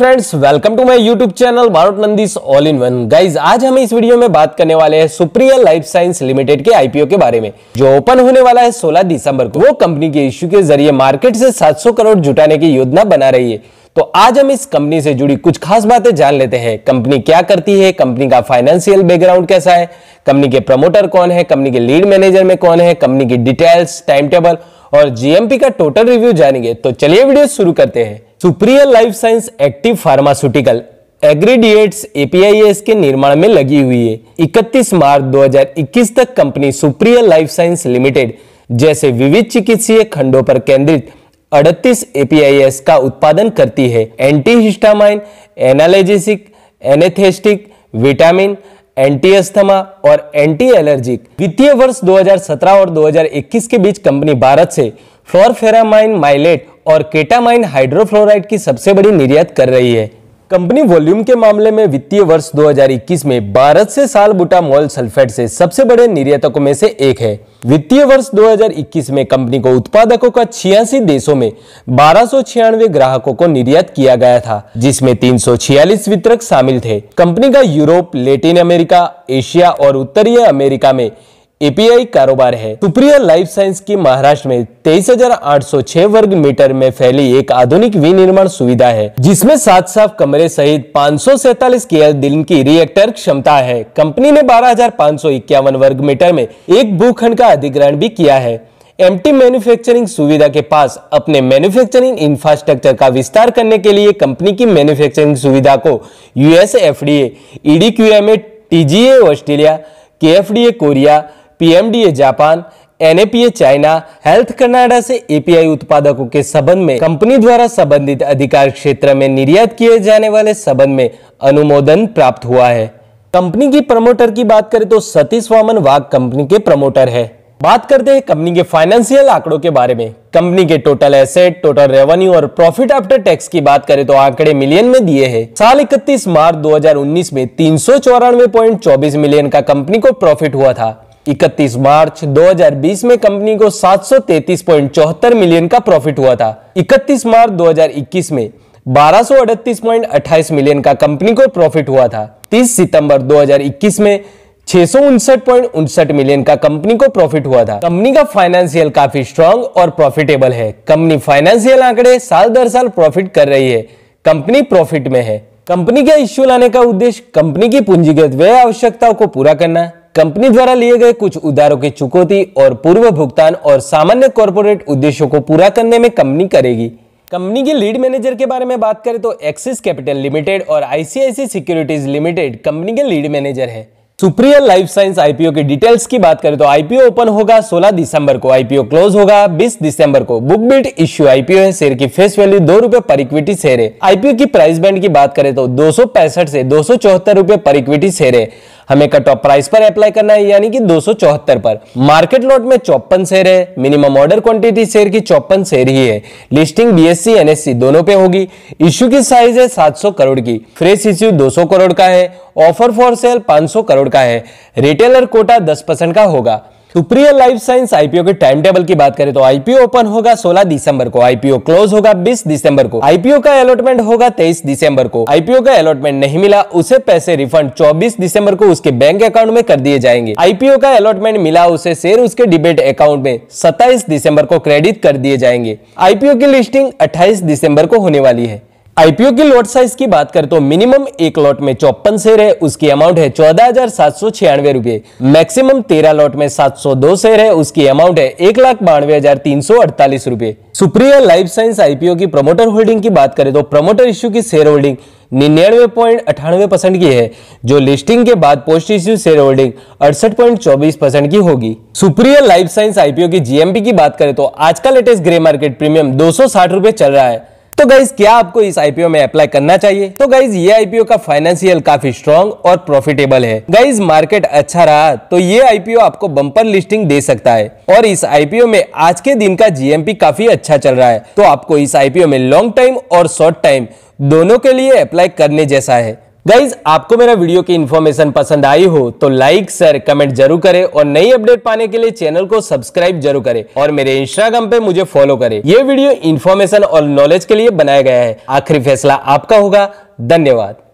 friends welcome to my YouTube channel Bharat Nandis all in one guys आज हम इस video में बात करने वाले हैं सुप्रिया लाइफ साइंस लिमिटेड के आईपीओ के बारे में जो ओपन होने वाला है 16 दिसंबर को वो कंपनी के इश्यू के जरिए मार्केट से 700 करोड़ जुटाने की योजना बना रही है तो आज हम इस कंपनी से जुड़ी कुछ खास बातें जान लेते हैं कंपनी क्या करती है कंपनी का फाइनेंशियल बैकग्राउंड कैसा है कंपनी के प्रमोटर कौन है कंपनी के लीड मैनेजर में कौन है कंपनी की डिटेल्स टाइम टेबल और जीएमपी का टोटल रिव्यू जानेंगे तो चलिए वीडियो शुरू करते हैं Supriya life science active pharmaceutical ingredients APIs के निर्माण में लगी हुई है 31 मार्च 2021 तक company Supriya life science limited जैसे विविध चिकित्सीय खंडों पर केंद्रित 38 एपीआईएस का उत्पादन करती है antihistamine analgesic anaesthetic vitamin anti asthma और एंटी एलर्जिक वित्तीय वर्ष 2017 और 2021 के बीच कंपनी भारत से फ्लोरफेरामाइन माइलेट और केटामाइन हाइड्रोफ्लोराइड की सबसे बड़ी निर्यात कर रही है कंपनी वॉल्यूम के मामले में वित्तीय वर्ष 2021 में भारत से साल मोल सल्फेट से सबसे बड़े निर्यातकों में से एक है वित्तीय वर्ष 2021 में कंपनी को उत्पादकों का छियासी देशों में बारह ग्राहकों को निर्यात किया गया था जिसमें 346 वितरक शामिल थे कंपनी का यूरोप लेटिन अमेरिका एशिया और उत्तरीय अमेरिका में एपीआई कारोबार है सुप्रिया लाइफ साइंस की महाराष्ट्र में 23,806 वर्ग मीटर में फैली एक आधुनिक विनिर्माण सुविधा है जिसमें सात साफ कमरे सहित पाँच सौ सैतालीस के दिन की रिएक्टर क्षमता है कंपनी ने बारह वर्ग मीटर में एक भूखंड का अधिग्रहण भी किया है टी मैन्युफैक्चरिंग सुविधा के पास अपने मैन्युफैक्चरिंग इंफ्रास्ट्रक्चर का विस्तार करने के लिए कंपनी की मैन्युफैक्चरिंग सुविधा को US FDA EDQMA TGA Australia ए Korea PMDA Japan NAPA China Health Canada से एपीआई उत्पादकों के संबंध में कंपनी द्वारा संबंधित अधिकार क्षेत्र में निर्यात किए जाने वाले संबंध में अनुमोदन प्राप्त हुआ है कंपनी की प्रमोटर की बात करें तो सतीश वामन वाघ कंपनी के प्रमोटर है बात करते हैं कंपनी के फाइनेंशियल आंकड़ों के बारे में कंपनी के टोटल एसेट टोटल रेवेन्यू और प्रॉफिट आफ्टर टैक्स की बात करें तो आंकड़े मिलियन में दिए हैं साल 31 मार्च 2019 में तीन मिलियन का कंपनी को प्रॉफिट हुआ था इकतीस मार्च 2020 में कंपनी को सात मिलियन का प्रॉफिट हुआ था 31 मार्च 2021 में बारह मिलियन का कंपनी को प्रॉफिट हुआ था 30 सितंबर 2021 में छह मिलियन का कंपनी को प्रॉफिट हुआ था कंपनी का फाइनेंशियल काफी स्ट्रांग और प्रॉफिटेबल है कंपनी फाइनेंशियल आंकड़े साल दर साल प्रॉफिट कर रही है कंपनी प्रॉफिट में है कंपनी का इश्यू लाने का उद्देश्य कंपनी की पूंजीगत व्यय आवश्यकताओं को पूरा करना कंपनी द्वारा लिए गए कुछ उधारों की चुकौती और पूर्व भुगतान और सामान्य कॉरपोरेट उद्देश्यों को पूरा करने में कंपनी करेगी कंपनी के लीड मैनेजर के बारे में बात करें तो एक्सिस कैपिटल लिमिटेड और आईसीआईसी सिक्योरिटीज लिमिटेड कंपनी के लीड मैनेजर है सुप्रिया लाइफ साइंस आईपीओ की डिटेल्स की बात करें तो आईपीओ ओपन होगा 16 दिसंबर को आईपीओ क्लोज होगा 20 दिसंबर को बुक बिल्ड इश्यू आईपीओ है शेयर की फेस वैल्यू दो रूपए पर इक्विटी शेयर है आईपीओ की प्राइस बैंड की बात करें तो दो से दो सौ पर इक्विटी शेयर है हमें कट ऑफ प्राइस पर अप्लाई करना है यानी कि दो पर मार्केट लॉट में चौपन शेयर है मिनिमम ऑर्डर क्वांटिटी शेयर की चौपन शेयर ही है listing BSC NSC e, e दोनों पे होगी इश्यू की साइज है 700 करोड़ की फ्रेश इश्यू 200 करोड़ का है ऑफर फॉर सेल 500 करोड़ का है रिटेलर कोटा दस परसेंट का होगा सुप्रिया लाइफ साइंस आईपीओ के टाइम टेबल की बात करें तो आईपीओ ओपन होगा 16 दिसंबर को आईपीओ क्लोज होगा 20 दिसंबर को आईपीओ का अलॉटमेंट होगा 23 दिसंबर को आईपीओ का अलॉटमेंट नहीं मिला उसे पैसे रिफंड 24 दिसंबर को उसके बैंक अकाउंट में कर दिए जाएंगे आईपीओ का अलॉटमेंट मिला उसे शेयर उसके डिबेट अकाउंट में सत्ताईस दिसंबर को क्रेडिट कर दिए जाएंगे आईपीओ की लिस्टिंग अट्ठाईस दिसंबर को होने वाली है आईपीओ की लॉट साइज की बात करें तो मिनिमम एक लॉट में चौपन शेयर है उसकी अमाउंट है चौदह हजार सात सौ छियानवे रुपए मैक्सिमम तेरह लॉट में सात सौ दो शेयर है उसकी अमाउंट है एक लाख बानवे हजार तीन सौ अड़तालीस रुपए सुप्रिया लाइफ साइंस आईपीओ की प्रमोटर होल्डिंग की बात करें तो प्रमोटर इश्यू की शेयर होल्डिंग निन्यानवे पॉइंट अठानवे परसेंट की है जो लिस्टिंग के बाद पोस्ट इश्यू शेयर होल्डिंग अड़सठ पॉइंट चौबीस परसेंट की होगी सुप्रिया लाइफ साइंस आईपीओ की जीएमपी की बात करें तो आज का लेटेस्ट ग्रे मार्केट प्रीमियम दो सौ साठ रुपए चल रहा है तो गाइज क्या आपको इस आईपीओ में अप्लाई करना चाहिए तो गाइज ये आईपीओ का फाइनेंशियल काफी स्ट्रॉन्ग और प्रॉफिटेबल है गाइज मार्केट अच्छा रहा तो ये आईपीओ आपको बंपर लिस्टिंग दे सकता है और इस आईपीओ में आज के दिन का जीएमपी काफी अच्छा चल रहा है तो आपको इस आईपीओ में लॉन्ग टाइम और शॉर्ट टाइम दोनों के लिए अप्लाई करने जैसा है गाइज आपको मेरा वीडियो की इन्फॉर्मेशन पसंद आई हो तो लाइक शेयर कमेंट जरूर करें और नई अपडेट पाने के लिए चैनल को सब्सक्राइब जरूर करें और मेरे इंस्टाग्राम पे मुझे फॉलो करें ये वीडियो इन्फॉर्मेशन और नॉलेज के लिए बनाया गया है आखिरी फैसला आपका होगा धन्यवाद